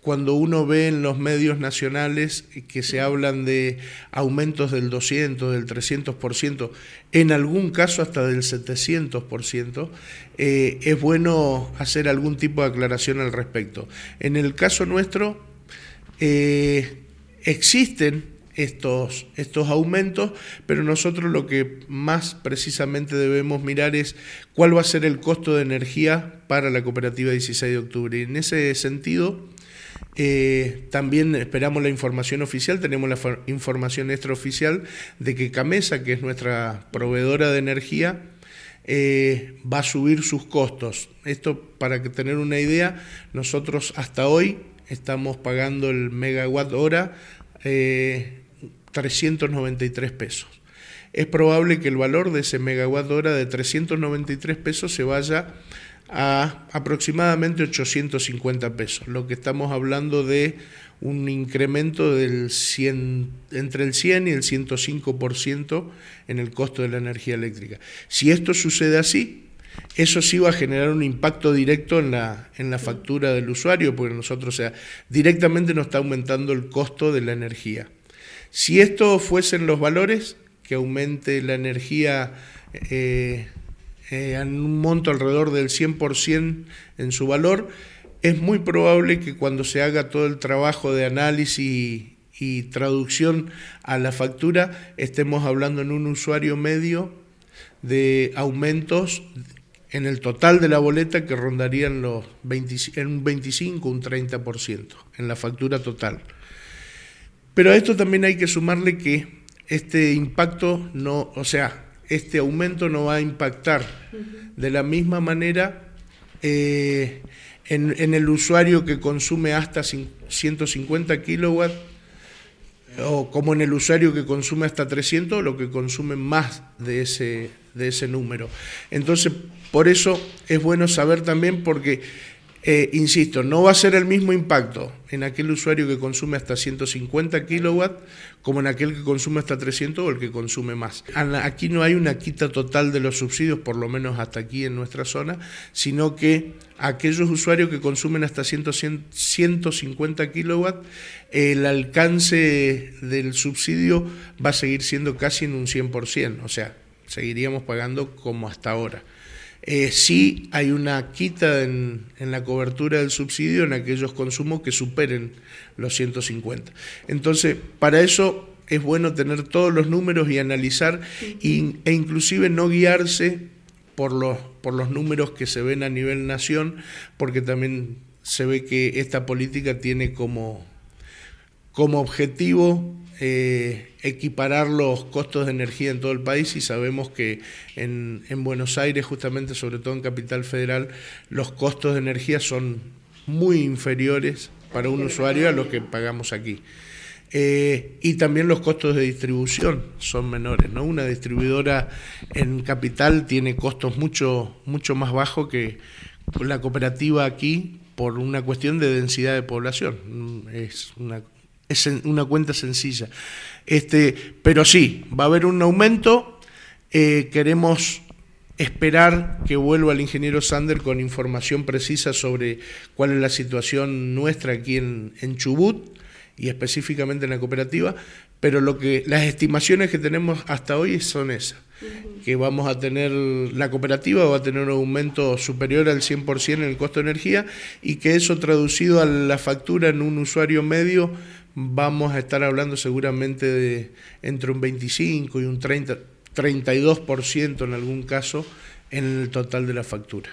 cuando uno ve en los medios nacionales que se hablan de aumentos del 200, del 300%, en algún caso hasta del 700%, eh, es bueno hacer algún tipo de aclaración al respecto. En el caso nuestro, eh, existen estos, estos, aumentos, pero nosotros lo que más precisamente debemos mirar es cuál va a ser el costo de energía para la cooperativa 16 de octubre. Y en ese sentido, eh, también esperamos la información oficial, tenemos la información extraoficial de que Camesa, que es nuestra proveedora de energía, eh, va a subir sus costos. Esto para tener una idea, nosotros hasta hoy estamos pagando el megawatt hora 393 eh, pesos. Es probable que el valor de ese megawatt hora de 393 pesos se vaya a aproximadamente 850 pesos, lo que estamos hablando de un incremento del entre el 100 y el 105% en el costo de la energía eléctrica. Si esto sucede así, eso sí va a generar un impacto directo en la, en la factura del usuario, porque nosotros, o sea, directamente nos está aumentando el costo de la energía. Si esto fuesen los valores, que aumente la energía eh, eh, en un monto alrededor del 100% en su valor, es muy probable que cuando se haga todo el trabajo de análisis y, traducción a la factura, estemos hablando en un usuario medio de aumentos en el total de la boleta que rondarían los en un 25, un 30% en la factura total. Pero a esto también hay que sumarle que este impacto no, o sea, este aumento no va a impactar. De la misma manera, eh, en, el usuario que consume hasta 150 kilowatts, o como en el usuario que consume hasta 300, lo que consume más de ese, de ese número. Entonces, por eso es bueno saber también porque eh, insisto, no va a ser el mismo impacto en aquel usuario que consume hasta 150 kilowatts como en aquel que consume hasta 300 o el que consume más. Aquí no hay una quita total de los subsidios, por lo menos hasta aquí en nuestra zona, sino que aquellos usuarios que consumen hasta 150 kilowatt, el alcance del subsidio va a seguir siendo casi en un 100%, o sea, seguiríamos pagando como hasta ahora si eh, sí hay una quita en, la cobertura del subsidio en aquellos consumos que superen los 150. Entonces, para eso es bueno tener todos los números y analizar e inclusive no guiarse por los, por los números que se ven a nivel nación, porque también se ve que esta política tiene como como objetivo eh, equiparar los costos de energía en todo el país y sabemos que en, Buenos Aires, justamente, sobre todo en Capital Federal, los costos de energía son muy inferiores para un usuario a lo que pagamos aquí. Eh, y también los costos de distribución son menores. ¿no? Una distribuidora en capital tiene costos mucho, mucho más bajos que la cooperativa aquí por una cuestión de densidad de población. Es una, es una cuenta sencilla. Este, pero sí, va a haber un aumento. Eh, queremos esperar que vuelva el ingeniero Sander con información precisa sobre cuál es la situación nuestra aquí en, Chubut y específicamente en la cooperativa, pero lo que las estimaciones que tenemos hasta hoy son esas, que vamos a tener la cooperativa va a tener un aumento superior al 100% en el costo de energía y que eso traducido a la factura en un usuario medio vamos a estar hablando seguramente de entre un 25 y un 30, 32% en algún caso en el total de la factura.